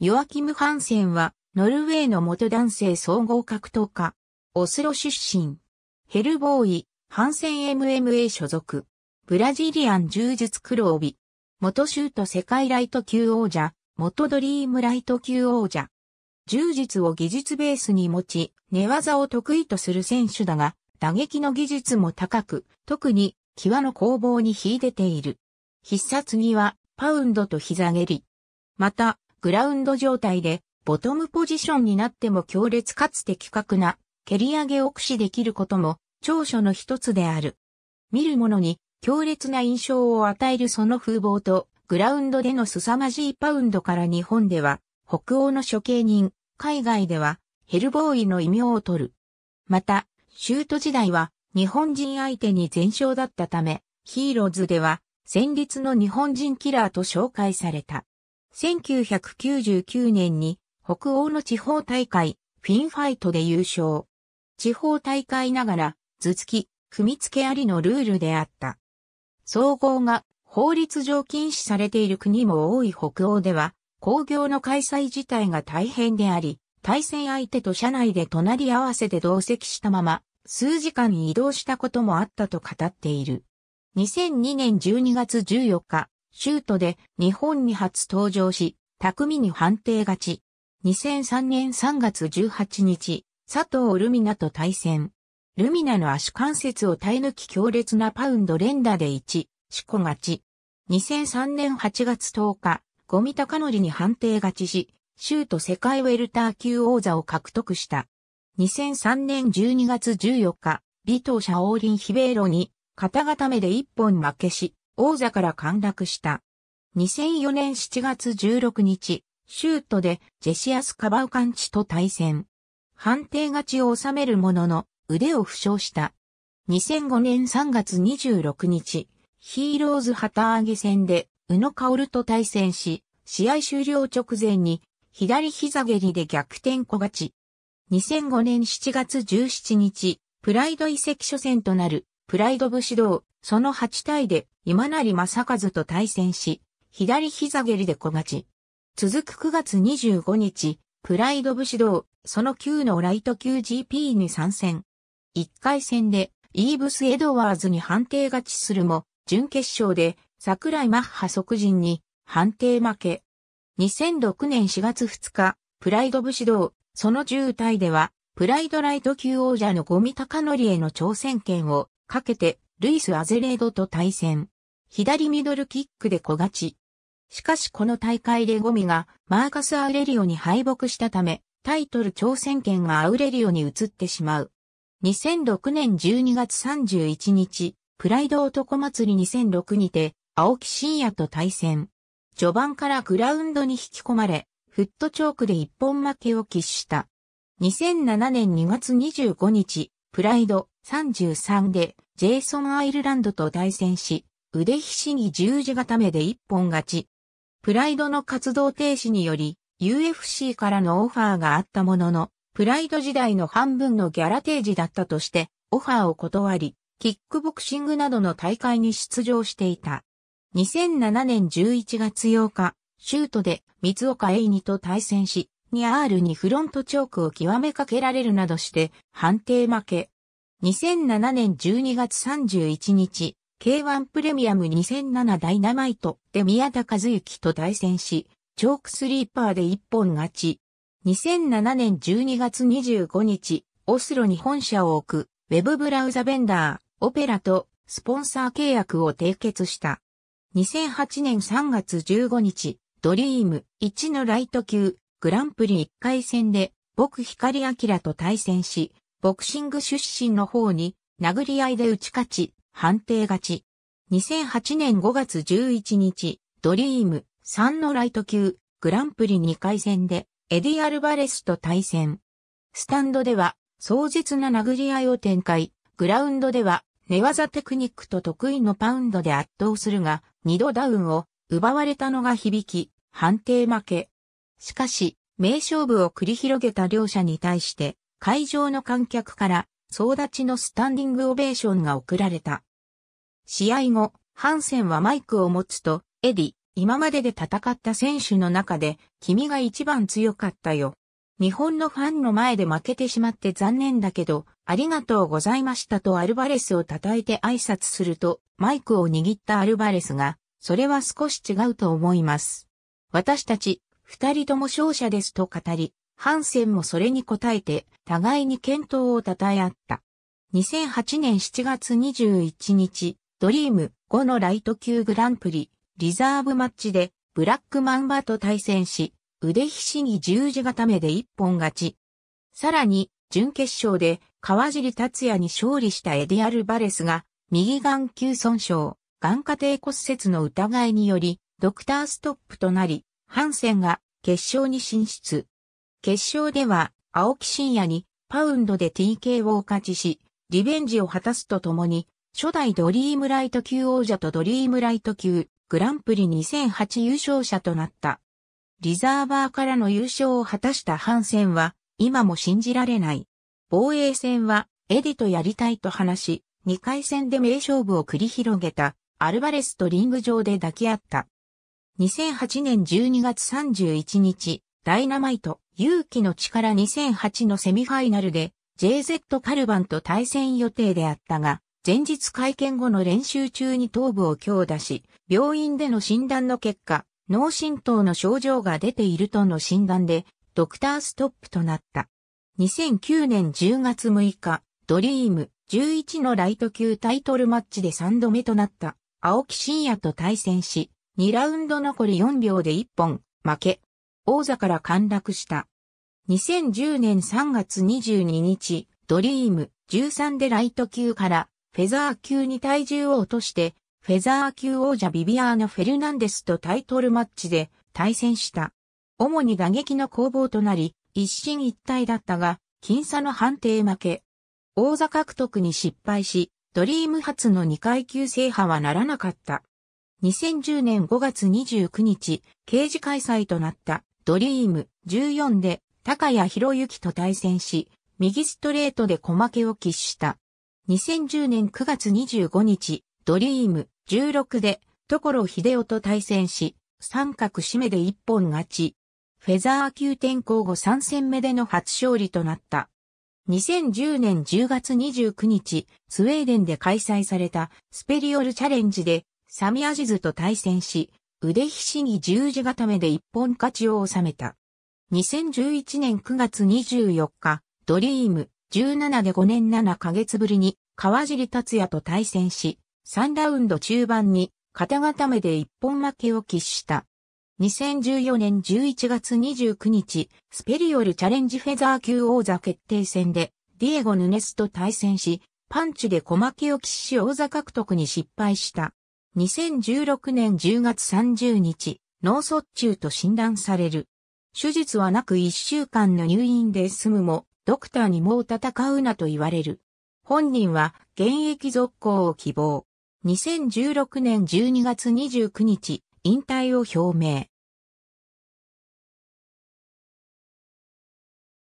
ヨアキム・ハンセンは、ノルウェーの元男性総合格闘家。オスロ出身。ヘルボーイ、ハンセン MMA 所属。ブラジリアン柔術黒帯。元シュート世界ライト級王者。元ドリームライト級王者。柔術を技術ベースに持ち、寝技を得意とする選手だが、打撃の技術も高く、特に、際の攻防に秀でている。必殺技は、パウンドと膝蹴り。また、グラウンド状態で、ボトムポジションになっても強烈かつ的確な、蹴り上げを駆使できることも、長所の一つである。見る者に強烈な印象を与えるその風貌と、グラウンドでの凄まじいパウンドから日本では、北欧の処刑人、海外では、ヘルボーイの異名を取る。また、シュート時代は、日本人相手に全勝だったため、ヒーローズでは、戦慄の日本人キラーと紹介された。1999年に北欧の地方大会、フィンファイトで優勝。地方大会ながら、頭突き、組み付けありのルールであった。総合が法律上禁止されている国も多い北欧では、工業の開催自体が大変であり、対戦相手と社内で隣り合わせて同席したまま、数時間移動したこともあったと語っている。2002年12月14日、シュートで日本に初登場し、巧みに判定勝ち。2003年3月18日、佐藤ルミナと対戦。ルミナの足関節を耐え抜き強烈なパウンド連打で1、四股勝ち。2003年8月10日、ゴミ高りに判定勝ちし、シュート世界ウェルター級王座を獲得した。2003年12月14日、尾オー王林ヒベーロに、肩固めで一本負けし、王座から陥落した。2004年7月16日、シュートでジェシアス・カバウカンチと対戦。判定勝ちを収めるものの腕を負傷した。2005年3月26日、ヒーローズ旗揚げ戦で宇野薫と対戦し、試合終了直前に左膝蹴りで逆転小勝ち。2005年7月17日、プライド移籍初戦となるプライド武士道その8体で今成正和と対戦し、左膝蹴りで小勝ち。続く9月25日、プライド武士道、その9のライト級 GP に参戦。1回戦で、イーブス・エドワーズに判定勝ちするも、準決勝で、桜井マッハ即陣に、判定負け。2006年4月2日、プライド武士道、その10体では、プライドライト級王者のゴミ高則への挑戦権をかけてルイス・アゼレードと対戦。左ミドルキックで小勝ち。しかしこの大会でゴミがマーカス・アウレリオに敗北したため、タイトル挑戦権がアウレリオに移ってしまう。2006年12月31日、プライド男祭り2006にて、青木真也と対戦。序盤からグラウンドに引き込まれ、フットチョークで一本負けを喫した。2007年2月25日、プライド33でジェイソン・アイルランドと対戦し、腕ひしぎ十字固めで一本勝ち。プライドの活動停止により、UFC からのオファーがあったものの、プライド時代の半分のギャラ提示だったとして、オファーを断り、キックボクシングなどの大会に出場していた。2007年11月8日、シュートで三岡栄二と対戦し、2R にフロントチョークを極めかけられるなどして判定負け。2007年12月31日、K1 プレミアム2007ダイナマイトで宮田和幸と対戦し、チョークスリーパーで一本勝ち。2007年12月25日、オスロに本社を置く、ウェブブラウザベンダー、オペラとスポンサー契約を締結した。2008年3月15日、ドリーム1のライト級グランプリ1回戦で、僕光明と対戦し、ボクシング出身の方に、殴り合いで打ち勝ち、判定勝ち。2008年5月11日、ドリーム3のライト級、グランプリ2回戦で、エディ・アルバレスと対戦。スタンドでは、壮絶な殴り合いを展開、グラウンドでは、寝技テクニックと得意のパウンドで圧倒するが、2度ダウンを奪われたのが響き、判定負け。しかし、名勝負を繰り広げた両者に対して、会場の観客から総立ちのスタンディングオベーションが送られた。試合後、ハンセンはマイクを持つと、エディ、今までで戦った選手の中で、君が一番強かったよ。日本のファンの前で負けてしまって残念だけど、ありがとうございましたとアルバレスを叩いて挨拶すると、マイクを握ったアルバレスが、それは少し違うと思います。私たち、二人とも勝者ですと語り、ハンセンもそれに応えて、互いに健闘を称え合った。2008年7月21日、ドリーム5のライト級グランプリ、リザーブマッチで、ブラックマンバと対戦し、腕ひしぎ十字固めで一本勝ち。さらに、準決勝で、川尻達也に勝利したエディアルバレスが、右眼球損傷、眼下低骨折の疑いにより、ドクターストップとなり、ハンセンが決勝に進出。決勝では、青木真也にパウンドで TKO を勝ちし、リベンジを果たすとともに、初代ドリームライト級王者とドリームライト級グランプリ2008優勝者となった。リザーバーからの優勝を果たしたハンセンは、今も信じられない。防衛戦は、エディとやりたいと話し、2回戦で名勝負を繰り広げた、アルバレスとリング上で抱き合った。2008年12月31日、ダイナマイト、勇気の力2008のセミファイナルで JZ カルバンと対戦予定であったが、前日会見後の練習中に頭部を強打し、病院での診断の結果、脳震盪の症状が出ているとの診断で、ドクターストップとなった。2009年10月6日、ドリーム11のライト級タイトルマッチで3度目となった、青木真也と対戦し、2ラウンド残り4秒で1本、負け、王座から陥落した。2010年3月22日、ドリーム13でライト級からフェザー級に体重を落として、フェザー級王者ビビアーナ・フェルナンデスとタイトルマッチで対戦した。主に打撃の攻防となり、一進一退だったが、僅差の判定負け。王座獲得に失敗し、ドリーム初の2階級制覇はならなかった。2010年5月29日、刑事開催となったドリーム14で高谷博之と対戦し、右ストレートで小負けを喫した。2010年9月25日、ドリーム16で所秀夫と対戦し、三角締めで一本勝ち。フェザー級転向後3戦目での初勝利となった。2010年10月29日、スウェーデンで開催されたスペリオルチャレンジでサミアジズと対戦し、腕ひしぎ十字固めで一本勝ちを収めた。2011年9月24日、ドリーム17で5年7ヶ月ぶりに川尻達也と対戦し、3ラウンド中盤に肩固めで一本負けを喫した。2014年11月29日、スペリオルチャレンジフェザー級王座決定戦で、ディエゴ・ヌネスと対戦し、パンチで小負けを喫し王座獲得に失敗した。2016年10月30日、脳卒中と診断される。手術はなく1週間の入院で済むも、ドクターにもう戦うなと言われる。本人は現役続行を希望。2016年12月29日、引退を表明。